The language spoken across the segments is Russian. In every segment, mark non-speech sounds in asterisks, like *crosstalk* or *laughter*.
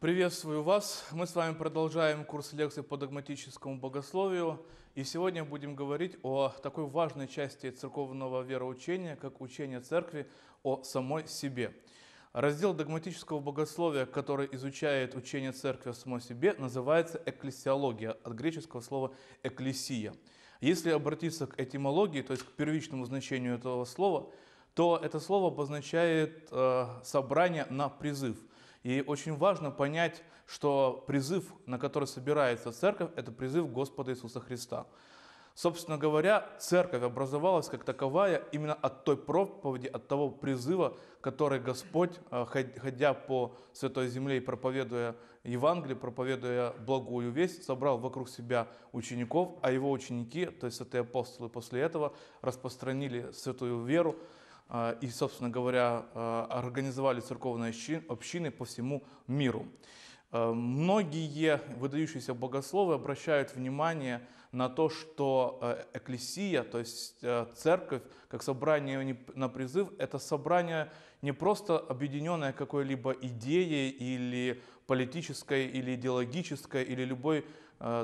Приветствую вас! Мы с вами продолжаем курс лекций по догматическому богословию, и сегодня будем говорить о такой важной части церковного вероучения, как учение церкви о самой себе. Раздел догматического богословия, который изучает учение церкви о самой себе, называется «экклесиология» от греческого слова «экклесия». Если обратиться к этимологии, то есть к первичному значению этого слова, то это слово обозначает э, собрание на призыв – и очень важно понять, что призыв, на который собирается церковь, это призыв Господа Иисуса Христа. Собственно говоря, церковь образовалась как таковая именно от той проповеди, от того призыва, который Господь, э, ходя по Святой Земле и проповедуя Евангелие, проповедуя благую весть, собрал вокруг себя учеников, а его ученики, то есть святые апостолы после этого, распространили святую веру, а, и, собственно говоря, а, организовали церковные общины по всему миру. А, многие выдающиеся богословы обращают внимание на то, что эклесия, то есть церковь, как собрание на призыв, это собрание не просто объединенное какой-либо идеей или политической, или идеологической, или любой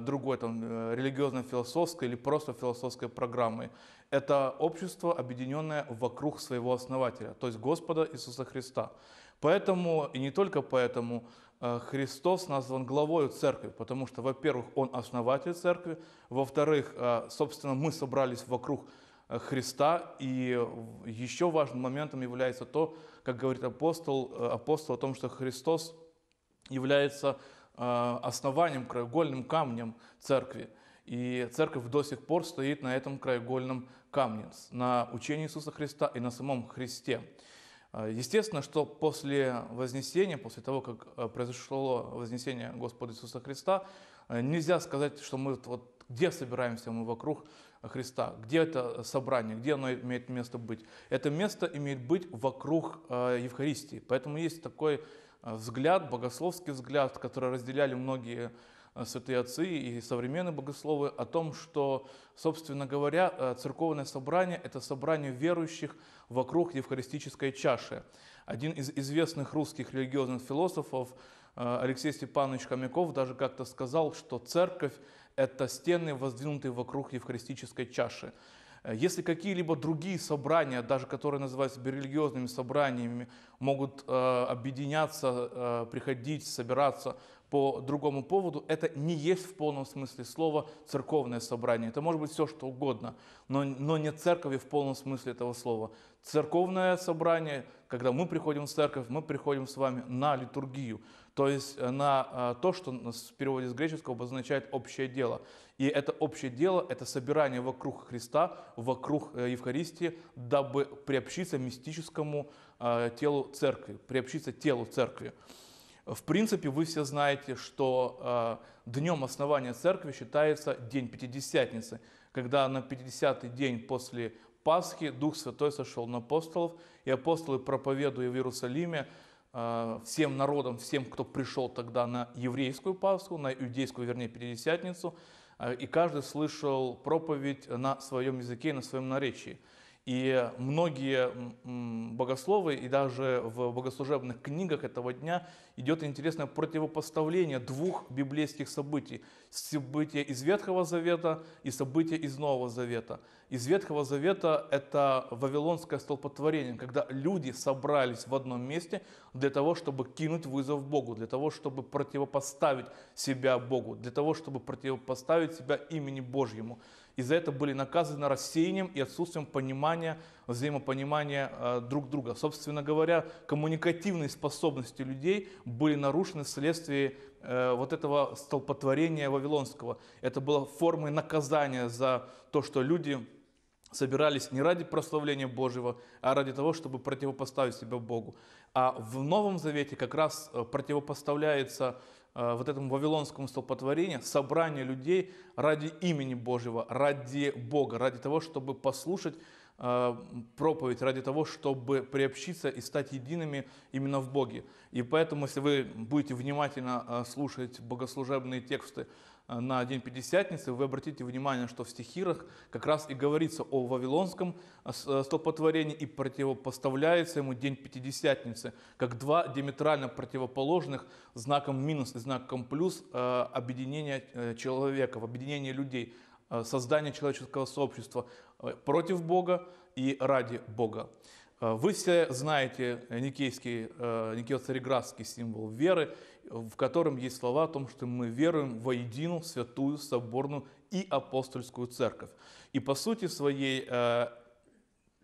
другой там э, религиозно-философской или просто философской программой. Это общество, объединенное вокруг своего основателя, то есть Господа Иисуса Христа. Поэтому, и не только поэтому, э, Христос назван главою церкви, потому что, во-первых, Он основатель церкви, во-вторых, э, собственно, мы собрались вокруг э, Христа, и еще важным моментом является то, как говорит апостол, апостол о том, что Христос является основанием, краеугольным камнем церкви. И церковь до сих пор стоит на этом краеугольном камне, на учении Иисуса Христа и на самом Христе. А, естественно, что после Вознесения, после того, как а, произошло Вознесение Господа Иисуса Христа, а, нельзя сказать, что мы вот где собираемся мы вокруг Христа, где это собрание, где оно имеет место быть. Это место имеет быть вокруг Евхаристии. Поэтому есть такой взгляд, богословский взгляд, который разделяли многие Э, святые отцы и современные богословы о том, что, собственно говоря, э, церковное собрание – это собрание верующих вокруг евхаристической чаши. Один из известных русских религиозных философов э, Алексей Степанович Хомяков даже как-то сказал, что церковь – это стены, воздвинутые вокруг евхаристической чаши. Э, если какие-либо другие собрания, даже которые называются религиозными собраниями, могут э, объединяться, э, приходить, собираться по другому поводу, это не есть в полном смысле слова церковное собрание. Это может быть все, что угодно, но, но не церковь в полном смысле этого слова. Церковное собрание, когда мы приходим в церковь, мы приходим с вами на литургию то есть на а, то, что в переводе с греческого обозначает «общее дело». И это общее дело – это собирание вокруг Христа, вокруг э, Евхаристии, дабы приобщиться мистическому а, телу церкви, приобщиться телу церкви. В принципе, вы все знаете, что а, днем основания церкви считается День Пятидесятницы, когда на 50-й день после Пасхи Дух Святой сошел на апостолов, и апостолы, проповедуя в Иерусалиме, Э, всем народам, всем, кто пришел тогда на еврейскую Пасху, на иудейскую, вернее, Пятидесятницу, э, и каждый слышал проповедь на своем языке и на своем наречии – и многие богословы, и даже в богослужебных книгах этого дня идет интересное противопоставление двух библейских событий. События из Ветхого Завета и события из Нового Завета. Из Ветхого Завета это вавилонское столпотворение, когда люди собрались в одном месте для того, чтобы кинуть вызов Богу, для того, чтобы противопоставить себя Богу, для того, чтобы противопоставить себя имени Божьему и за это были наказаны рассеянием и отсутствием понимания, взаимопонимания э, друг друга. Собственно говоря, коммуникативные способности людей были нарушены вследствие э, вот этого столпотворения вавилонского. Это было формой наказания за то, что люди собирались не ради прославления Божьего, а ради того, чтобы противопоставить себя Богу. А в Новом Завете как раз э, противопоставляется Э, вот этому вавилонскому столпотворению, собрание людей ради имени Божьего, ради Бога, ради того, чтобы послушать э, проповедь, ради того, чтобы приобщиться и стать едиными именно в Боге. И поэтому, если вы будете внимательно э, слушать богослужебные тексты Э, на День Пятидесятницы, вы обратите внимание, что в стихирах как раз и говорится о Вавилонском э, э, столпотворении и противопоставляется ему День Пятидесятницы, как два диаметрально противоположных знаком минус и знаком плюс объединения человека, объединения людей, создания человеческого сообщества против Бога и ради Бога. Вы все знаете никейский, никео-цареградский символ веры, в котором есть слова о том, что мы веруем во единую, святую, соборную и апостольскую церковь. И по сути своей э,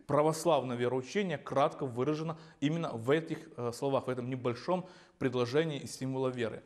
православное вероучение кратко выражено именно в этих э, словах, в этом небольшом предложении и символа веры.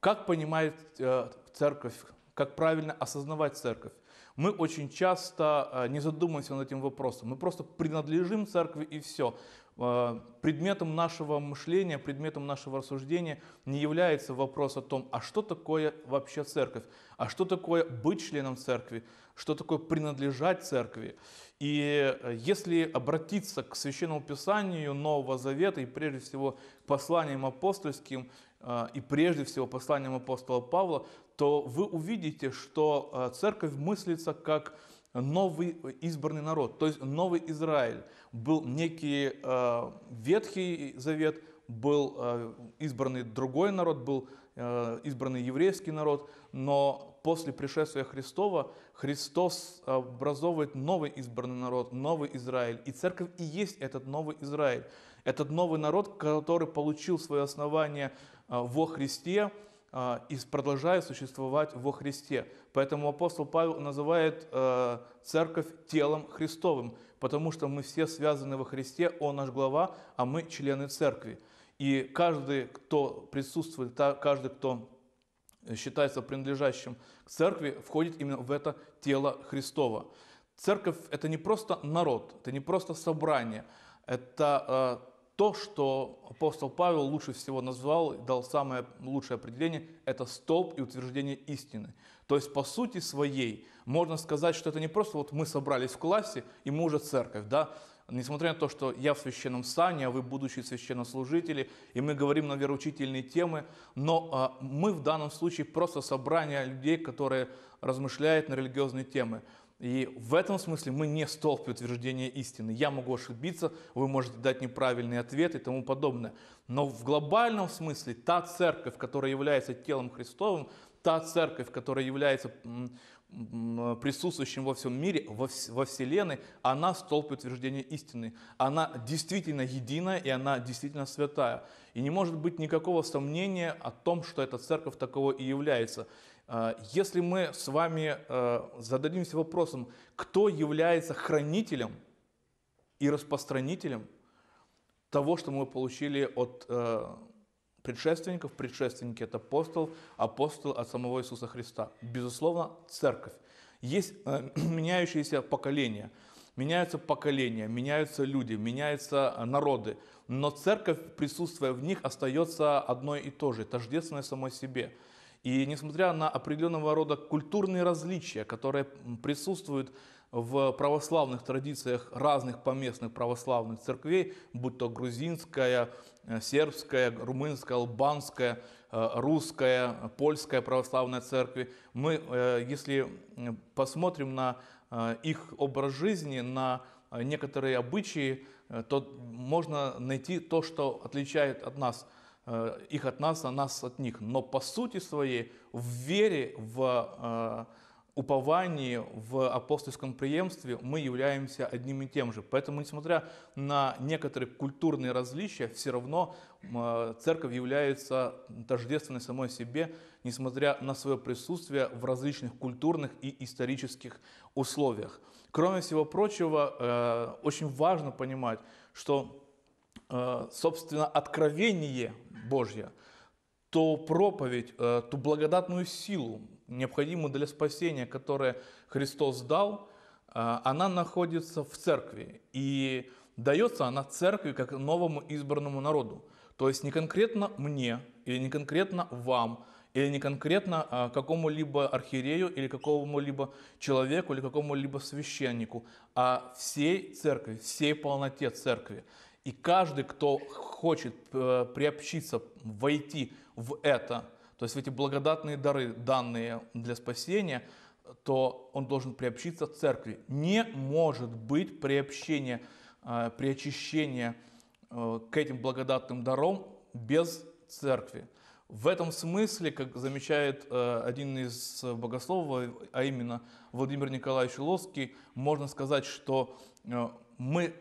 Как понимает э, церковь, как правильно осознавать церковь? Мы очень часто не задумываемся над этим вопросом. Мы просто принадлежим церкви и все. А, предметом нашего мышления, предметом нашего рассуждения не является вопрос о том, а что такое вообще церковь, а что такое быть членом церкви, что такое принадлежать церкви. И э, если обратиться к Священному Писанию Нового Завета и прежде всего к посланиям апостольским, э, и прежде всего посланиям апостола Павла, то вы увидите, что э, церковь мыслится как новый э, избранный народ, то есть новый Израиль. Был некий э, Ветхий Завет, был э, избранный другой народ, был э, избранный еврейский народ, но после пришествия Христова Христос образовывает новый избранный народ, новый Израиль. И церковь и есть этот новый Израиль. Этот новый народ, который получил свое основание э, во Христе, а, и продолжает существовать во Христе. Поэтому апостол Павел называет э, церковь телом Христовым, потому что мы все связаны во Христе, Он наш глава, а мы члены церкви. И каждый, кто присутствует, каждый, кто считается принадлежащим к церкви, входит именно в это тело Христова. Церковь – это не просто народ, это не просто собрание, это э, то, что апостол Павел лучше всего назвал, дал самое лучшее определение, это столб и утверждение истины. То есть по сути своей можно сказать, что это не просто вот мы собрались в классе и мы уже церковь, да, несмотря на то, что я в священном сане, а вы будущие священнослужители, и мы говорим на вероучительные темы, но а, мы в данном случае просто собрание людей, которые размышляют на религиозные темы. И в этом смысле мы не столб утверждения истины. Я могу ошибиться, вы можете дать неправильный ответ и тому подобное. Но в глобальном смысле та церковь, которая является телом Христовым, та церковь, которая является присутствующим во всем мире, во Вселенной, она столб утверждения истины. Она действительно единая и она действительно святая. И не может быть никакого сомнения о том, что эта церковь такого и является. А, если мы с вами а, зададимся вопросом, кто является хранителем и распространителем того, что мы получили от а, предшественников, предшественники – это апостол, апостол от самого Иисуса Христа. Безусловно, церковь. Есть *clears throat* меняющиеся поколения, меняются поколения, меняются люди, меняются народы, но церковь, присутствуя в них, остается одной и той же, тождественной самой себе – и несмотря на определенного рода культурные различия, которые присутствуют в православных традициях разных поместных православных церквей, будь то грузинская, э, сербская, румынская, албанская, э, русская, польская православная церкви. Мы, э, если посмотрим на их образ жизни, на некоторые обычаи, то можно найти то, что отличает от нас – Э, их от нас, а нас от них. Но по сути своей в вере, в э, уповании, в апостольском преемстве мы являемся одним и тем же. Поэтому, несмотря на некоторые культурные различия, все равно э, церковь является тождественной самой себе, несмотря на свое присутствие в различных культурных и исторических условиях. Кроме всего прочего, очень важно понимать, что Э, собственно, откровение Божье, то проповедь, э, ту благодатную силу, необходимую для спасения, которое Христос дал, э, она находится в церкви. И дается она церкви как новому избранному народу. То есть не конкретно мне, или не конкретно вам, или не конкретно какому-либо архиерею, или какому-либо человеку, или какому-либо священнику, а всей церкви, всей полноте церкви. И каждый, кто хочет э, приобщиться, войти в это, то есть в эти благодатные дары, данные для спасения, то он должен приобщиться к церкви. Не может быть приобщения, э, приочищения э, к этим благодатным дарам без церкви. В этом смысле, как замечает один из богословов, а именно Владимир Николаевич Лоский, можно сказать, что мы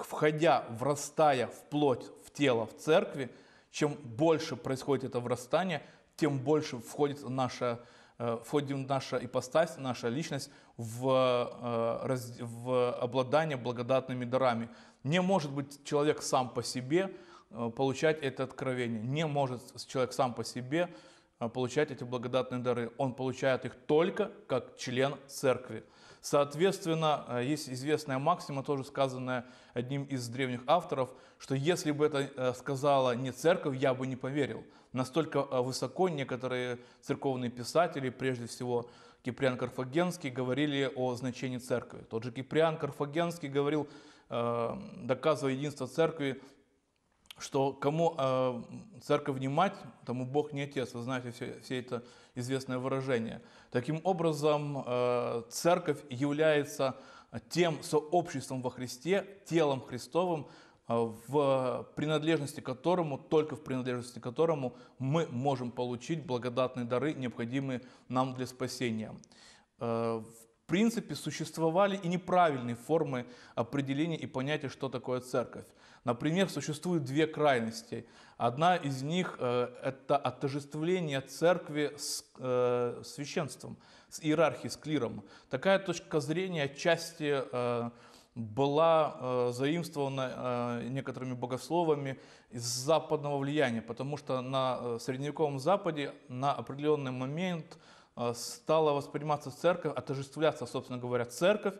входя, врастая в плоть в тело в церкви, чем больше происходит это врастание, тем больше входит наша, э, входит наша ипостась, наша личность в, э, в обладание благодатными дарами. Не может быть человек сам по себе э, получать это откровение. Не может человек сам по себе э, получать эти благодатные дары. Он получает их только как член церкви. Соответственно, э, есть известная максима, тоже сказанная одним из древних авторов, что если бы это э, сказала не церковь, я бы не поверил. Настолько э, высоко некоторые церковные писатели, прежде всего Киприан Карфагенский, говорили о значении церкви. Тот же Киприан Карфагенский говорил, доказывая единство церкви, что кому э, церковь не мать, тому Бог не отец. Вы знаете все, все это известное выражение. Таким образом, э, церковь является тем сообществом во Христе, телом Христовым, а, в принадлежности которому, только в принадлежности которому мы можем получить благодатные дары, необходимые нам для спасения. В принципе, существовали и неправильные формы определения и понятия, что такое церковь. Например, существует две крайности. Одна из них э, это отождествление церкви с э, священством, с иерархией, с клиром. Такая точка зрения отчасти э, была э, заимствована э, некоторыми богословами из западного влияния, потому что на э, средневековом Западе на определенный момент э, стала восприниматься церковь, отождествляться, собственно говоря, церковь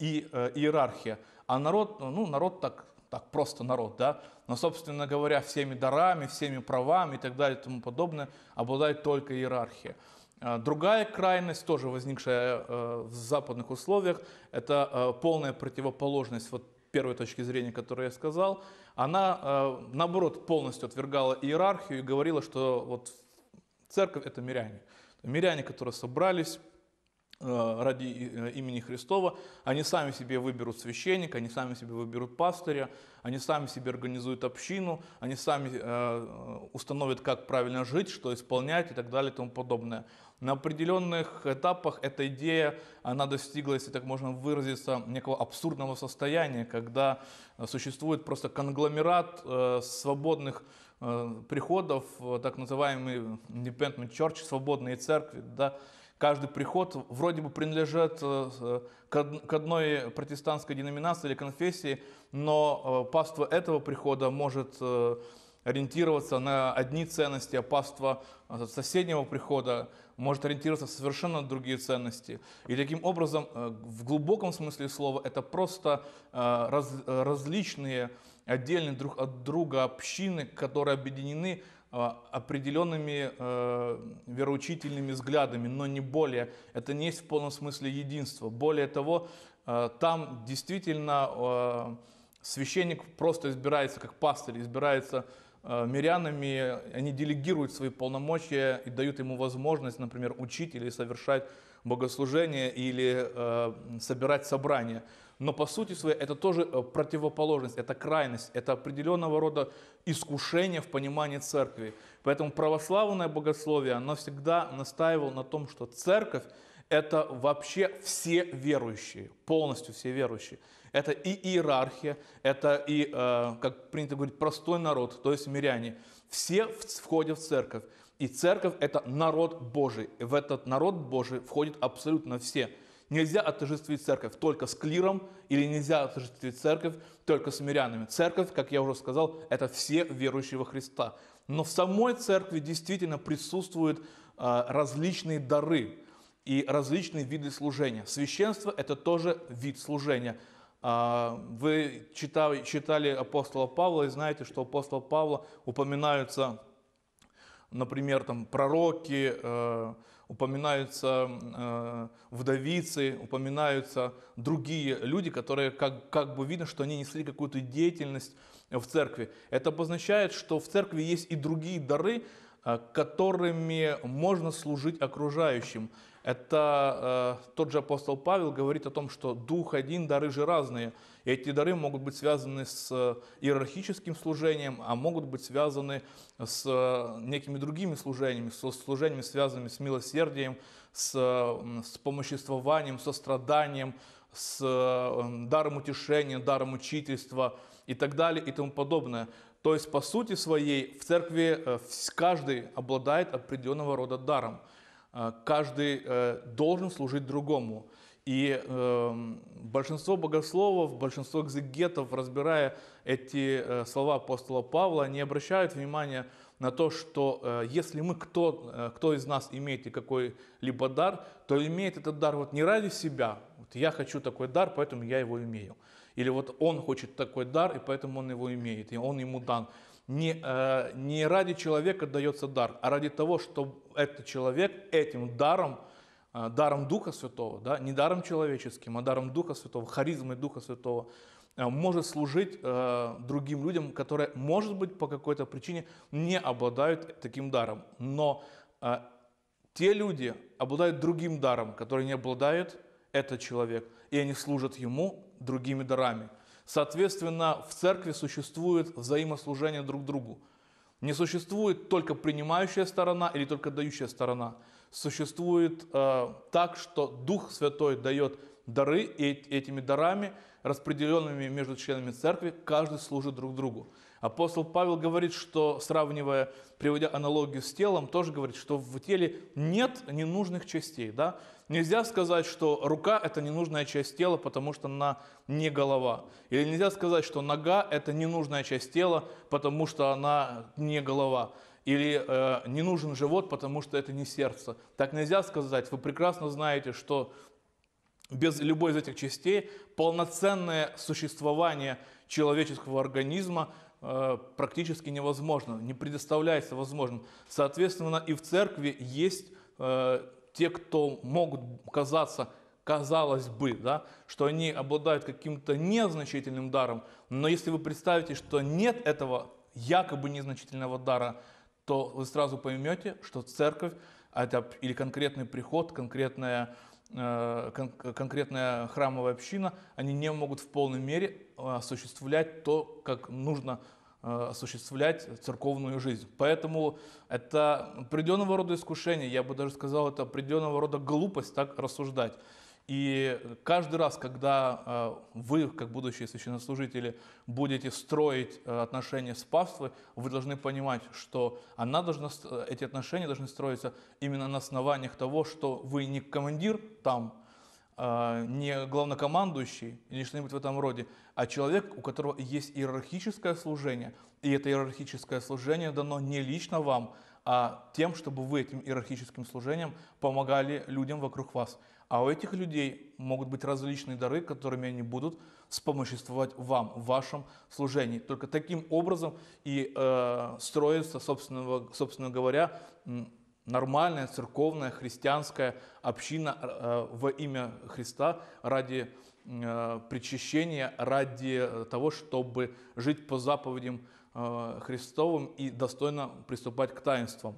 и э, иерархия. А народ, ну, народ так так просто народ, да, но, собственно говоря, всеми дарами, всеми правами и так далее и тому подобное обладает только иерархия. А, другая крайность, тоже возникшая э, в западных условиях, это э, полная противоположность вот первой точки зрения, которую я сказал. Она, э, наоборот, полностью отвергала иерархию и говорила, что вот церковь — это миряне. Миряне, которые собрались, Э, ради э, имени Христова, они сами себе выберут священника, они сами себе выберут пастыря, они сами себе организуют общину, они сами э, установят, как правильно жить, что исполнять и так далее и тому подобное. На определенных этапах эта идея, она достигла, если так можно выразиться, некого абсурдного состояния, когда существует просто конгломерат свободных приходов, так называемый independent church, свободные церкви, да, Каждый приход вроде бы принадлежит э, э, к одной протестантской деноминации или конфессии, но э, паство этого прихода может ориентироваться на одни ценности, а паство соседнего прихода может ориентироваться в совершенно другие ценности. И таким образом, в глубоком смысле слова, это просто раз, различные, отдельные друг от друга общины, которые объединены а, определенными э, вероучительными взглядами, но не более. Это не есть в полном смысле единство. Более того, э, там действительно э, священник просто избирается как пастырь, избирается э, мирянами, они делегируют свои полномочия и дают ему возможность, например, учить или совершать богослужение или э, собирать собрания но по сути своей это тоже э, противоположность, это крайность, это определенного рода искушение в понимании церкви. Поэтому православное богословие, оно всегда настаивало на том, что церковь это вообще все верующие, полностью все верующие. Это и иерархия, это и, э, как принято говорить, простой народ, то есть миряне. Все входят в церковь. И церковь – это народ Божий. И в этот народ Божий входит абсолютно все – Нельзя отождествить церковь только с клиром или нельзя отождествить церковь только с мирянами. Церковь, как я уже сказал, это все верующие во Христа. Но в самой церкви действительно присутствуют а, различные дары и различные виды служения. Священство – это тоже вид служения. А, вы читали, читали апостола Павла и знаете, что апостол Павла упоминаются, например, там, пророки, э, упоминаются э, вдовицы, упоминаются другие люди, которые как, как бы видно, что они несли какую-то деятельность в церкви. Это обозначает, что в церкви есть и другие дары, э, которыми можно служить окружающим. Это э, тот же апостол Павел говорит о том, что дух один, дары же разные. И эти дары могут быть связаны с э, иерархическим служением, а могут быть связаны с э, некими другими служениями, со служениями, связанными с милосердием, с, э, с помоществованием, со страданием, с даром утешения, даром учительства и так далее и тому подобное. То есть, по сути своей, в церкви каждый обладает определенного рода даром – Э, каждый э, должен служить другому. И эм, большинство богословов, большинство экзегетов, разбирая эти э, слова апостола Павла, не обращают внимания на то, что если мы, кто, кто из нас имеет какой-либо дар, то имеет этот дар вот не ради себя, вот я хочу такой дар, поэтому я его имею. Или вот он хочет такой дар, и поэтому он его имеет, и он ему дан не, э, не ради человека дается дар, а ради того, что этот человек этим даром, э, даром Духа Святого, да, не даром человеческим, а даром Духа Святого, харизмой Духа Святого, э, может служить э, другим людям, которые, может быть, по какой-то причине не обладают таким даром. Но э, те люди обладают другим даром, который не обладает этот человек, и они служат ему другими дарами – Соответственно, в церкви существует взаимослужение друг другу. Не существует только принимающая сторона или только дающая сторона. Существует э, так, что Дух Святой дает дары, и этими дарами, распределенными между членами церкви, каждый служит друг другу. Апостол Павел говорит, что, сравнивая, приводя аналогию с телом, тоже говорит, что в теле нет ненужных частей. Да? Нельзя сказать, что рука – это ненужная часть тела, потому что она не голова. Или нельзя сказать, что нога – это ненужная часть тела, потому что она не голова. Или э, не нужен живот, потому что это не сердце. Так нельзя сказать. Вы прекрасно знаете, что без любой из этих частей полноценное существование человеческого организма э, практически невозможно, не предоставляется возможным. Соответственно, и в церкви есть э, те, кто могут казаться, казалось бы, да, что они обладают каким-то незначительным даром, но если вы представите, что нет этого якобы незначительного дара, то вы сразу поймете, что церковь это, или конкретный приход, конкретная, э, конкретная храмовая община, они не могут в полной мере э, осуществлять то, как нужно Э, осуществлять церковную жизнь. Поэтому это определенного рода искушение, я бы даже сказал, это определенного рода глупость так рассуждать. И каждый раз, когда э, вы, как будущие священнослужители, будете строить э, отношения с паствой, вы должны понимать, что она должна, эти отношения должны строиться именно на основаниях того, что вы не командир там, а, не главнокомандующий или что-нибудь в этом роде, а человек, у которого есть иерархическое служение. И это иерархическое служение дано не лично вам, а тем, чтобы вы этим иерархическим служением помогали людям вокруг вас. А у этих людей могут быть различные дары, которыми они будут спомоществовать вам в вашем служении. Только таким образом и э, строится, собственно, собственно говоря, нормальная церковная христианская община э, во имя Христа ради э, причащения, ради э, того, чтобы жить по заповедям Христовым и достойно приступать к таинствам.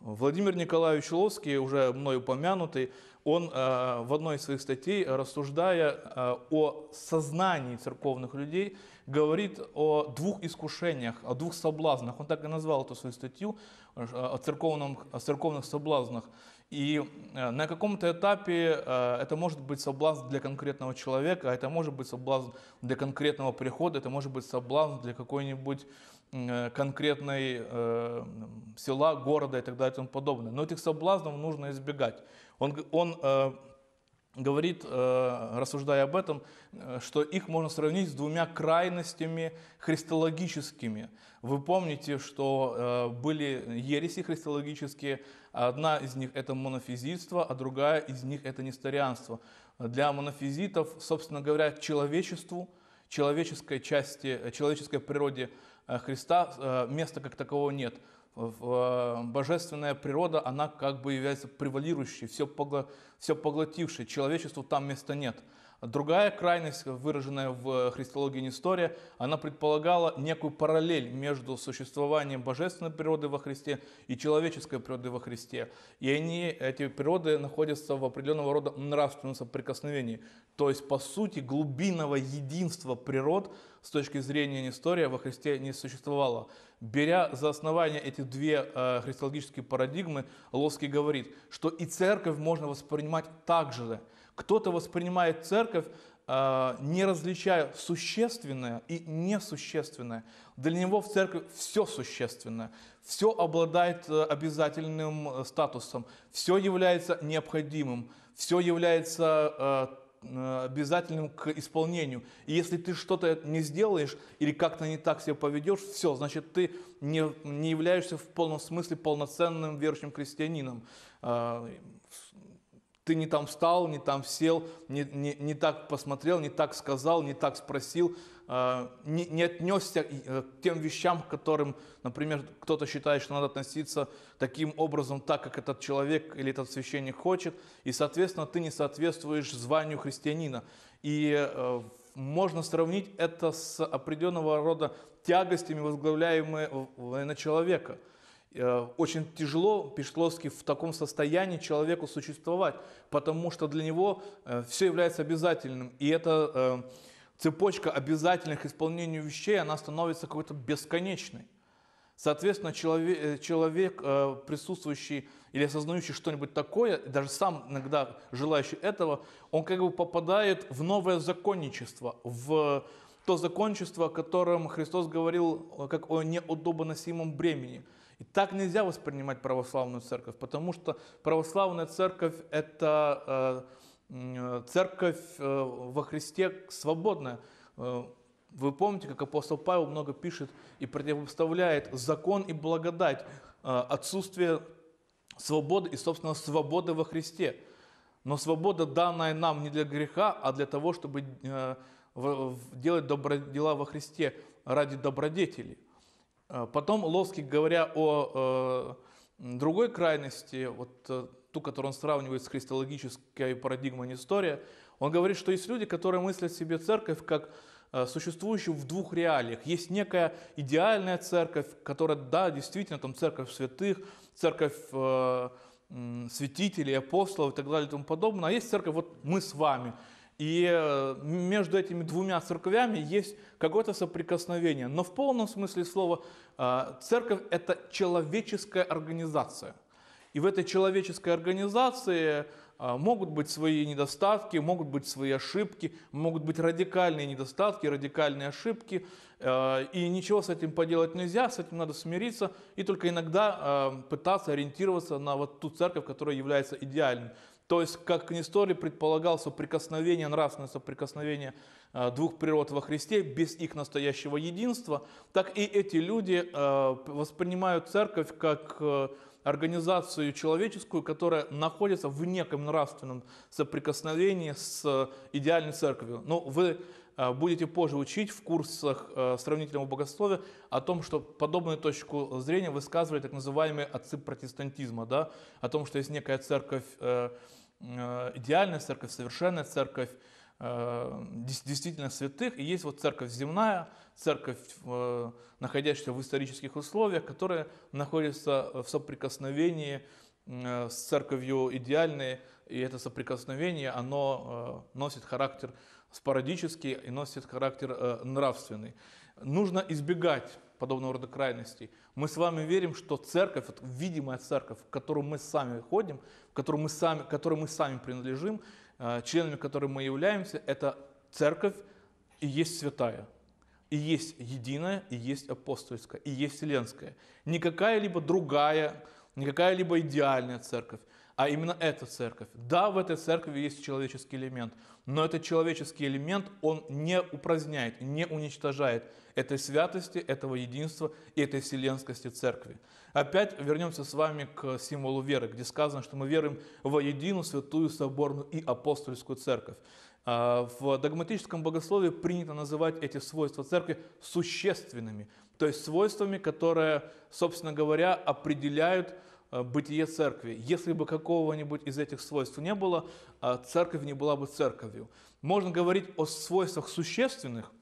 Владимир Николаевич Ловский, уже мной упомянутый, он э, в одной из своих статей, рассуждая э, о сознании церковных людей, говорит о двух искушениях, о двух соблазнах. Он так и назвал эту свою статью э, о, церковном, о церковных соблазнах. И э, на каком-то этапе э, это может быть соблазн для конкретного человека, это может быть соблазн для конкретного прихода, это может быть соблазн для какой-нибудь Э, конкретной э, села, города и так далее и тому подобное. Но этих соблазнов нужно избегать. Он, он э, говорит, э, рассуждая об этом, э, что их можно сравнить с двумя крайностями христологическими. Вы помните, что э, были ереси христологические, одна из них это монофизитство, а другая из них это несторианство. Для монофизитов, собственно говоря, человечеству, человеческой части, э, человеческой природе – Э, Христа э, места как такового нет. Э, божественная природа, она как бы является превалирующей, все, погло, все поглотившей. Человечеству там места нет. Другая крайность, выраженная в христологии Нестория, она предполагала некую параллель между существованием божественной природы во Христе и человеческой природы во Христе. И они, эти природы находятся в определенного рода нравственном соприкосновении. То есть, по сути, глубинного единства природ с точки зрения Нестория во Христе не существовало. Беря за основание эти две э, христологические парадигмы, Лоский говорит, что и церковь можно воспринимать так же – кто-то воспринимает церковь, а, не различая существенное и несущественное. Для него в церкви все существенное, все обладает э, обязательным э, статусом, все является необходимым, все является э, обязательным к исполнению. И если ты что-то не сделаешь или как-то не так себя поведешь, все, значит, ты не, не являешься в полном смысле полноценным верующим крестьянином. А, ты не там встал, не там сел, не, не, не так посмотрел, не так сказал, не так спросил, э, не, не отнесся э, к тем вещам, к которым, например, кто-то считает, что надо относиться таким образом, так, как этот человек или этот священник хочет, и, соответственно, ты не соответствуешь званию христианина. И э, можно сравнить это с определенного рода тягостями, возглавляемыми на человека – Э, очень тяжело Пешловский в таком состоянии человеку существовать, потому что для него э, все является обязательным. И эта э, цепочка обязательных исполнений вещей, она становится какой-то бесконечной. Соответственно, человек, человек присутствующий или осознающий что-нибудь такое, даже сам иногда желающий этого, он как бы попадает в новое законничество, в то законничество, о котором Христос говорил как о неудобоносимом бремени – и так нельзя воспринимать православную церковь, потому что православная церковь – это э, э, церковь э, во Христе свободная. Вы помните, как апостол Павел много пишет и противопоставляет закон и благодать, отсутствие свободы и, собственно, свободы во Христе. Но свобода, данная нам не для греха, а для того, чтобы делать дела во Христе ради добродетели – Э, потом Ловский, говоря о э, другой крайности, вот э, ту, которую он сравнивает с христологической парадигмой истории, он говорит, что есть люди, которые мыслят себе церковь как э, существующую в двух реалиях. Есть некая идеальная церковь, которая, да, действительно, там церковь святых, церковь э, святителей, апостолов и так далее и тому подобное. А есть церковь, вот мы с вами – и э, между этими двумя церквями есть какое-то соприкосновение. Но в полном смысле слова э, церковь – это человеческая организация. И в этой человеческой организации э, могут быть свои недостатки, могут быть свои ошибки, могут быть радикальные недостатки, радикальные ошибки. И ничего с этим поделать нельзя, с этим надо смириться и только иногда пытаться ориентироваться на вот ту церковь, которая является идеальной. То есть, как Нестори предполагал, соприкосновение, нравственное соприкосновение э, двух природ во Христе без их настоящего единства, так и эти люди э, воспринимают церковь как э, организацию человеческую, которая находится в неком нравственном соприкосновении с идеальной церковью. Но ну, вы будете позже учить в курсах сравнительного богословия о том, что подобную точку зрения высказывали так называемые отцы протестантизма, да? о том, что есть некая церковь Э, идеальная церковь, совершенная церковь, э, действительно святых. И есть вот церковь земная, церковь, э, находящаяся в исторических условиях, которая находится в соприкосновении с церковью идеальной, и это соприкосновение, оно носит характер спорадический и носит характер нравственный. Нужно избегать подобного рода крайностей. Мы с вами верим, что церковь, видимая церковь, в которую мы сами ходим, в которую мы сами, которой мы сами принадлежим, э, членами которой мы являемся, это церковь и есть святая. И есть единая, и есть апостольская, и есть вселенская. Не какая-либо другая, не какая-либо идеальная церковь а именно эта церковь. Да, в этой церкви есть человеческий элемент, но этот человеческий элемент, он не упраздняет, не уничтожает этой святости, этого единства и этой вселенскости церкви. Опять вернемся с вами к символу веры, где сказано, что мы верим во единую, святую, соборную и апостольскую церковь. А, в догматическом богословии принято называть эти свойства церкви существенными, то есть свойствами, которые, собственно говоря, определяют Э, бытие церкви. Если бы какого-нибудь из этих свойств не было, э, церковь не была бы церковью. Можно говорить о свойствах существенных,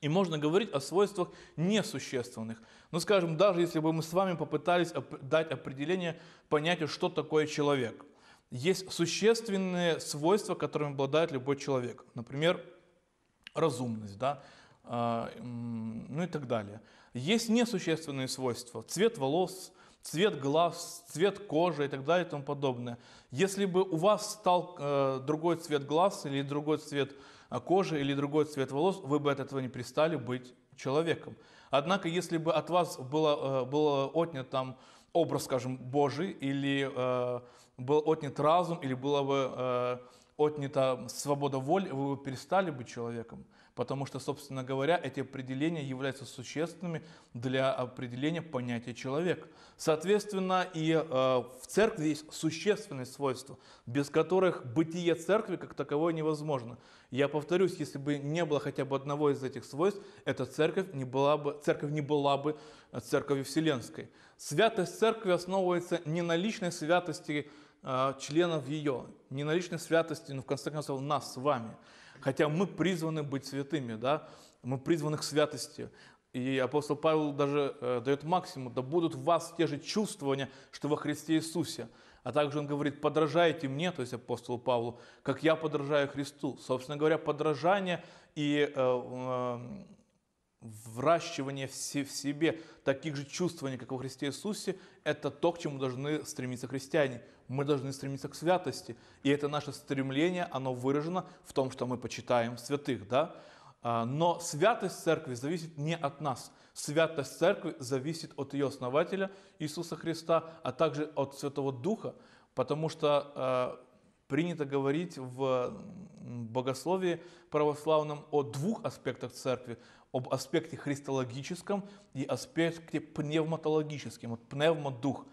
и можно говорить о свойствах несущественных. Ну, скажем, даже если бы мы с вами попытались дать определение понятия что такое человек. Есть существенные свойства, которыми обладает любой человек. Например, разумность, да, э, ну и так далее. Есть несущественные свойства. Цвет волос, цвет глаз, цвет кожи и так далее и тому подобное. Если бы у вас стал э, другой цвет глаз или другой цвет э, кожи или другой цвет волос, вы бы от этого не перестали быть человеком. Однако, если бы от вас было, э, было отнят там образ, скажем, Божий, или э, был отнят разум, или была бы э, отнята свобода воли, вы бы перестали быть человеком. Потому что, собственно говоря, эти определения являются существенными для определения понятия человек. Соответственно, и э, в церкви есть существенные свойства, без которых бытие церкви как таковое невозможно. Я повторюсь, если бы не было хотя бы одного из этих свойств, эта церковь не была бы, церковь не была бы церковью вселенской. Святость церкви основывается не на личной святости э, членов ее, не на личной святости, но ну, в конце концов нас с вами, хотя мы призваны быть святыми, да, мы призваны к святости. И апостол Павел даже э, дает максимум, да будут в вас те же чувствования, что во Христе Иисусе. А также он говорит, подражайте мне, то есть апостолу Павлу, как я подражаю Христу. Собственно говоря, подражание и э, э, вращивание в себе таких же чувствований, как во Христе Иисусе, это то, к чему должны стремиться христиане. Мы должны стремиться к святости. И это наше стремление, оно выражено в том, что мы почитаем святых. Да? А, но святость церкви зависит не от нас. Святость церкви зависит от ее основателя Иисуса Христа, а также от Святого Духа, потому что а, принято говорить в богословии православном о двух аспектах церкви об аспекте христологическом и аспекте пневматологическом. Вот пневмодух.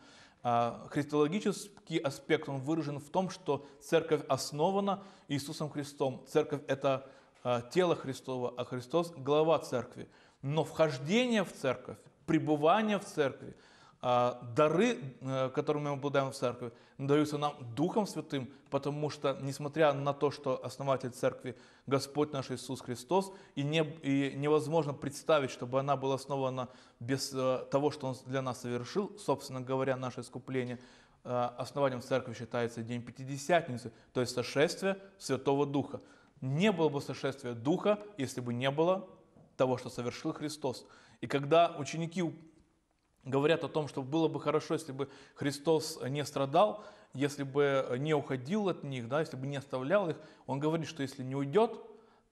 А, христологический аспект, он выражен в том, что церковь основана Иисусом Христом. Церковь – это а, тело Христова, а Христос – глава церкви. Но вхождение в церковь, пребывание в церкви – а, дары, э, которыми мы обладаем в церкви, даются нам Духом Святым, потому что, несмотря на то, что основатель церкви Господь наш Иисус Христос, и, не, и невозможно представить, чтобы она была основана без э, того, что Он для нас совершил, собственно говоря, наше искупление, э, основанием церкви считается День Пятидесятницы, то есть сошествие Святого Духа. Не было бы сошествия Духа, если бы не было того, что совершил Христос. И когда ученики говорят о том, что было бы хорошо, если бы Христос не страдал, если бы не уходил от них, да, если бы не оставлял их. Он говорит, что если не уйдет,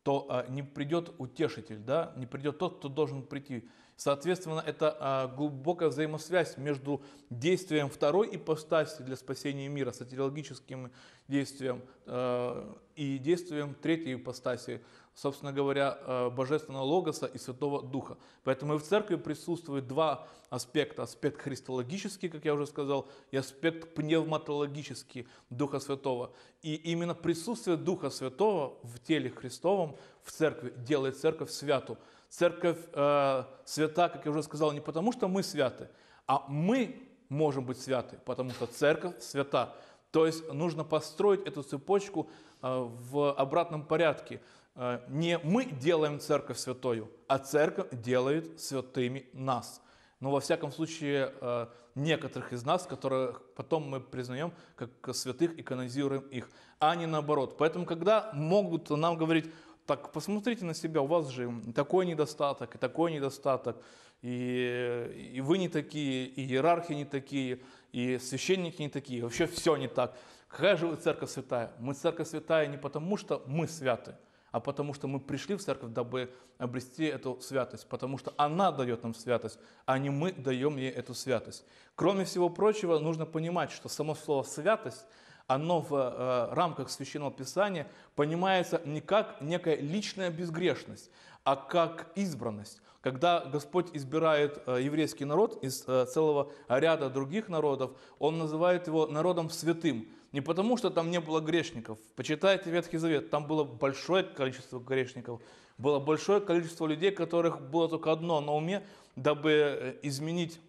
то а, не придет утешитель, да, не придет тот, кто должен прийти. Соответственно, это а, глубокая взаимосвязь между действием второй ипостаси для спасения мира, сатирологическим действием, а, и действием третьей ипостаси собственно говоря, э, Божественного Логоса и Святого Духа. Поэтому и в церкви присутствуют два аспекта. Аспект христологический, как я уже сказал, и аспект пневматологический Духа Святого. И именно присутствие Духа Святого в теле Христовом в церкви делает церковь святу. Церковь э, свята, как я уже сказал, не потому что мы святы, а мы можем быть святы, потому что церковь свята. То есть нужно построить эту цепочку э, в обратном порядке. Э, не мы делаем церковь святою, а церковь делает святыми нас. Но ну, во всяком случае, э, некоторых из нас, которых потом мы признаем как святых и канонизируем их, а не наоборот. Поэтому, когда могут нам говорить, так посмотрите на себя, у вас же такой недостаток, и такой недостаток, и, и вы не такие, и иерархи не такие, и священники не такие, вообще все не так. Какая же вы церковь святая? Мы церковь святая не потому, что мы святы, а потому что мы пришли в церковь, дабы обрести эту святость, потому что она дает нам святость, а не мы даем ей эту святость. Кроме всего прочего, нужно понимать, что само слово «святость» оно в э, рамках Священного Писания понимается не как некая личная безгрешность, а как избранность. Когда Господь избирает э, еврейский народ из э, целого ряда других народов, Он называет его народом святым. Не потому, что там не было грешников. Почитайте Ветхий Завет, там было большое количество грешников. Было большое количество людей, которых было только одно на уме, дабы э, изменить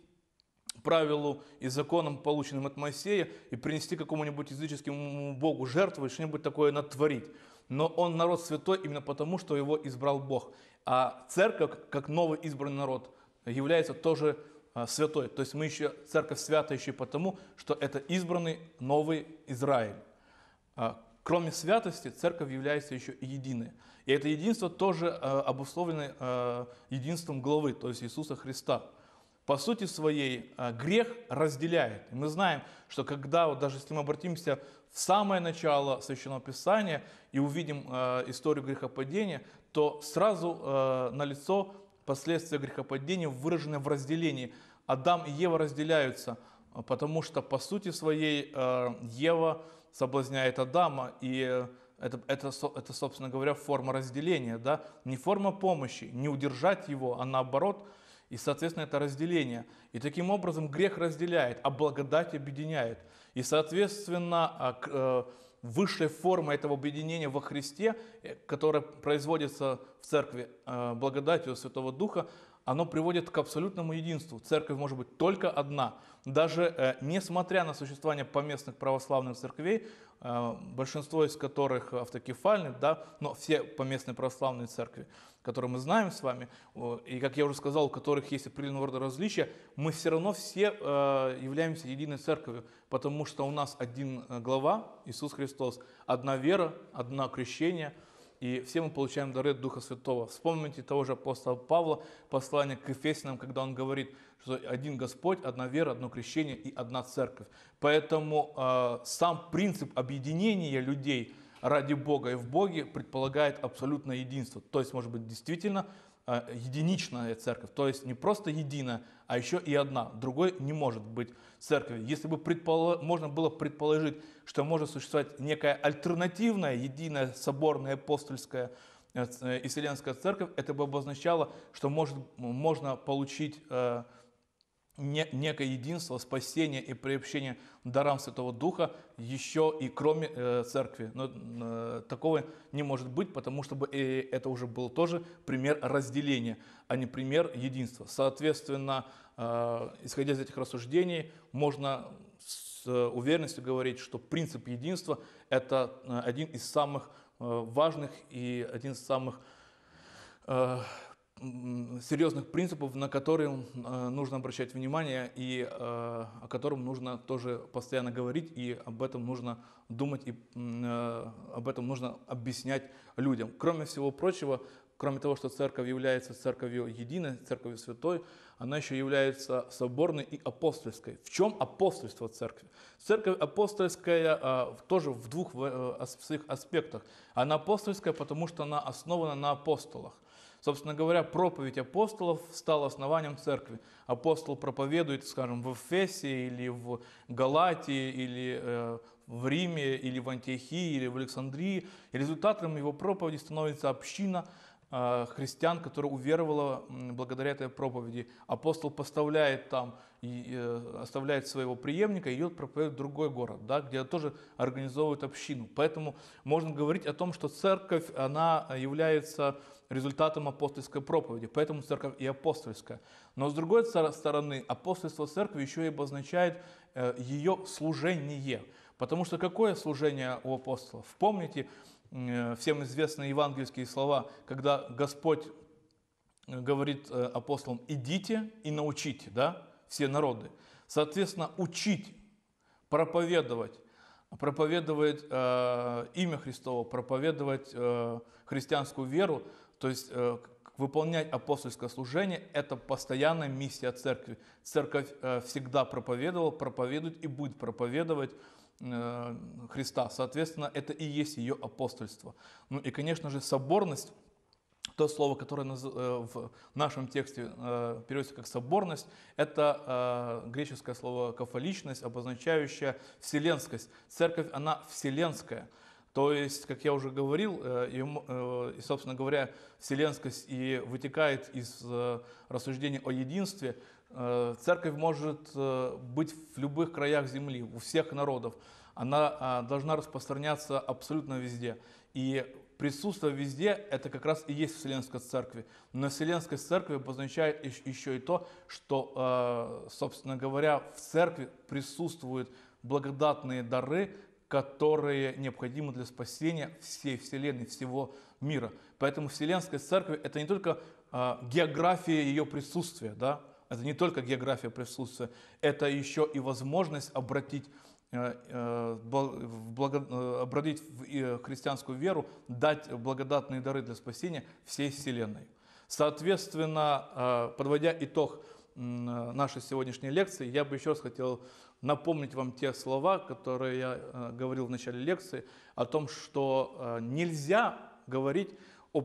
правилу и законам, полученным от Моисея, и принести какому-нибудь языческому богу жертву и что-нибудь такое натворить. Но он народ святой именно потому, что его избрал Бог. А церковь, как новый избранный народ, является тоже а, святой. То есть мы еще, церковь свята еще потому, что это избранный новый Израиль. А, кроме святости, церковь является еще и единой. И это единство тоже а, обусловлено единством главы, то есть Иисуса Христа. По сути своей грех разделяет. И мы знаем, что когда, вот даже если мы обратимся в самое начало Священного Писания и увидим историю грехопадения, то сразу на лицо последствия грехопадения выражены в разделении – Адам и Ева разделяются, потому что по сути своей э, Ева соблазняет Адама, и это, это, это, собственно говоря, форма разделения, да? не форма помощи, не удержать его, а наоборот, и, соответственно, это разделение. И таким образом грех разделяет, а благодать объединяет. И, соответственно, а, э, высшая форма этого объединения во Христе, э, которая производится в церкви благодатью Святого Духа, оно приводит к абсолютному единству. Церковь может быть только одна. Даже э, несмотря на существование поместных православных церквей, э, большинство из которых автокефальны, да, но все поместные православные церкви, которые мы знаем с вами, э, и, как я уже сказал, у которых есть определенного рода различия, мы все равно все э, являемся единой церковью, потому что у нас один э, глава, Иисус Христос, одна вера, одно крещение – и все мы получаем дары Духа Святого. Вспомните того же апостола Павла, послание к Ефесянам, когда он говорит, что один Господь, одна вера, одно крещение и одна церковь. Поэтому э, сам принцип объединения людей – ради Бога и в Боге предполагает абсолютное единство. То есть, может быть, действительно а, единичная церковь, то есть не просто единая, а еще и одна. Другой не может быть церковью. Если бы предполож... можно было предположить, что может существовать некая альтернативная, единая, соборная, апостольская э, э, и Вселенская церковь, это бы обозначало, что может, можно получить э, некое единство, спасение и приобщение дарам Святого Духа еще и кроме э, церкви. Но э, такого не может быть, потому что э, это уже был тоже пример разделения, а не пример единства. Соответственно, э, исходя из этих рассуждений, можно с э, уверенностью говорить, что принцип единства – это э, один из самых э, важных и один из самых э, серьезных принципов, на которые э, нужно обращать внимание и э, о котором нужно тоже постоянно говорить, и об этом нужно думать, и э, об этом нужно объяснять людям. Кроме всего прочего, кроме того, что церковь является церковью единой, церковью святой, она еще является соборной и апостольской. В чем апостольство церкви? Церковь апостольская тоже в двух своих аспектах. Она апостольская, потому что она основана на апостолах. Собственно говоря, проповедь апостолов стала основанием церкви. Апостол проповедует, скажем, в Эфесе или в Галатии, или э, в Риме, или в Антиохии, или в Александрии. И результатом его проповеди становится община э, христиан, которая уверовала благодаря этой проповеди. Апостол поставляет там, и, э, оставляет своего преемника и идет проповедовать в другой город, да, где тоже организовывают общину. Поэтому можно говорить о том, что церковь, она является результатом апостольской проповеди, поэтому церковь и апостольская. Но с другой стороны, апостольство церкви еще и обозначает э, ее служение. Потому что какое служение у апостолов? Помните э, всем известные евангельские слова, когда Господь э, говорит апостолам, идите и научите, да, все народы. Соответственно, учить, проповедовать, проповедовать э, имя Христово, проповедовать э, христианскую веру, то есть э, выполнять апостольское служение – это постоянная миссия церкви. Церковь э, всегда проповедовала, проповедует и будет проповедовать э, Христа. Соответственно, это и есть ее апостольство. Ну и, конечно же, соборность то слово, которое в нашем тексте переводится как соборность, это греческое слово кафоличность, обозначающее вселенскость. Церковь, она вселенская. То есть, как я уже говорил, э, э, и, собственно говоря, вселенскость и вытекает из э, рассуждений о единстве, церковь может быть в любых краях земли, у всех народов. Она должна распространяться абсолютно везде. И присутствие везде – это как раз и есть вселенская церковь. Но вселенская церковь обозначает еще и то, что, собственно говоря, в Церкви присутствуют благодатные дары, которые необходимы для спасения всей Вселенной, всего мира. Поэтому Вселенская Церковь – это не только а, география ее присутствия, да? это не только география присутствия, это еще и возможность обратить э, э, благо, э, обратить в христианскую веру, дать благодатные дары для спасения всей Вселенной. Соответственно, подводя итог нашей сегодняшней лекции, я бы еще раз хотел напомнить вам те слова, которые я э, говорил в начале лекции, о том, что э, нельзя говорить о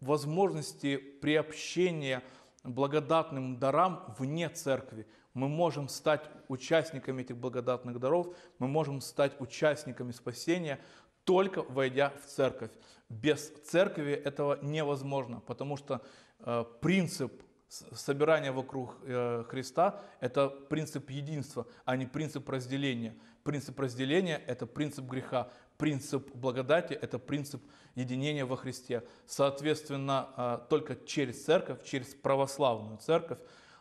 возможности приобщения благодатным дарам вне церкви. Мы можем стать участниками этих благодатных даров, мы можем стать участниками спасения, только войдя в церковь. Без церкви этого невозможно, потому что э, принцип собирание вокруг э, Христа – это принцип единства, а не принцип разделения. Принцип разделения – это принцип греха, принцип благодати – это принцип единения во Христе. Соответственно, э, только через церковь, через православную церковь,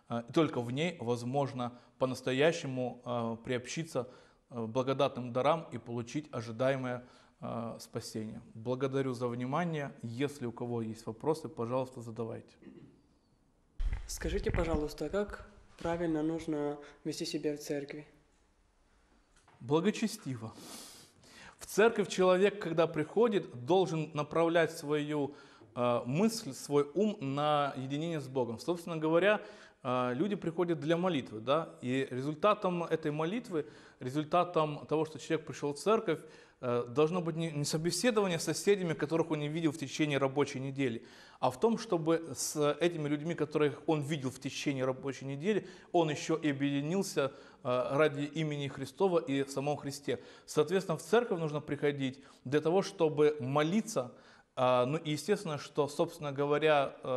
э, только в ней возможно по-настоящему приобщиться благодатным дарам и получить ожидаемое спасение. Благодарю за внимание. Если у кого есть вопросы, пожалуйста, задавайте. Скажите, пожалуйста, а как правильно нужно вести себя в церкви? Благочестиво. В церковь человек, когда приходит, должен направлять свою э, мысль, свой ум на единение с Богом. Собственно говоря, э, люди приходят для молитвы, да, и результатом этой молитвы, результатом того, что человек пришел в церковь, э, должно быть не, не собеседование с соседями, которых он не видел в течение рабочей недели, а в том, чтобы с этими людьми, которых он видел в течение рабочей недели, он еще и объединился э, ради имени Христова и в самом Христе. Соответственно, в церковь нужно приходить для того, чтобы молиться. А, ну и естественно, что, собственно говоря, э,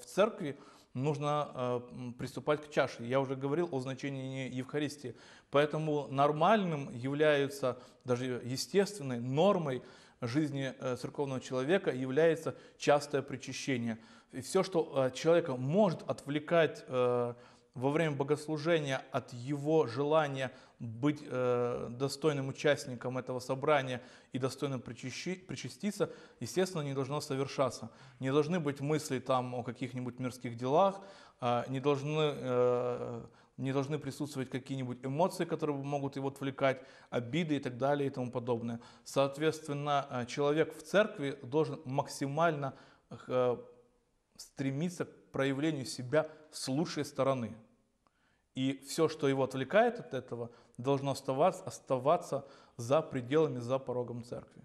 в церкви нужно э, приступать к чаше. Я уже говорил о значении Евхаристии. Поэтому нормальным является, даже естественной нормой жизни э, церковного человека является частое причащение. И все, что э, человека может отвлекать во время богослужения от его желания быть э, достойным участником этого собрания и достойным причащи, причаститься, естественно, не должно совершаться. Не должны быть мысли там о каких-нибудь мирских делах, э, не должны э, не должны присутствовать какие-нибудь эмоции, которые могут его отвлекать, обиды и так далее и тому подобное. Соответственно, э, человек в церкви должен максимально э, стремиться к проявлению себя с лучшей стороны. И все, что его отвлекает от этого, должно оставаться, оставаться за пределами, за порогом церкви.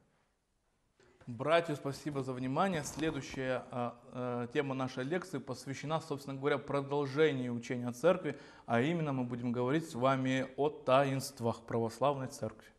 Братья, спасибо за внимание. Следующая э, тема нашей лекции посвящена, собственно говоря, продолжению учения церкви, а именно мы будем говорить с вами о таинствах православной церкви.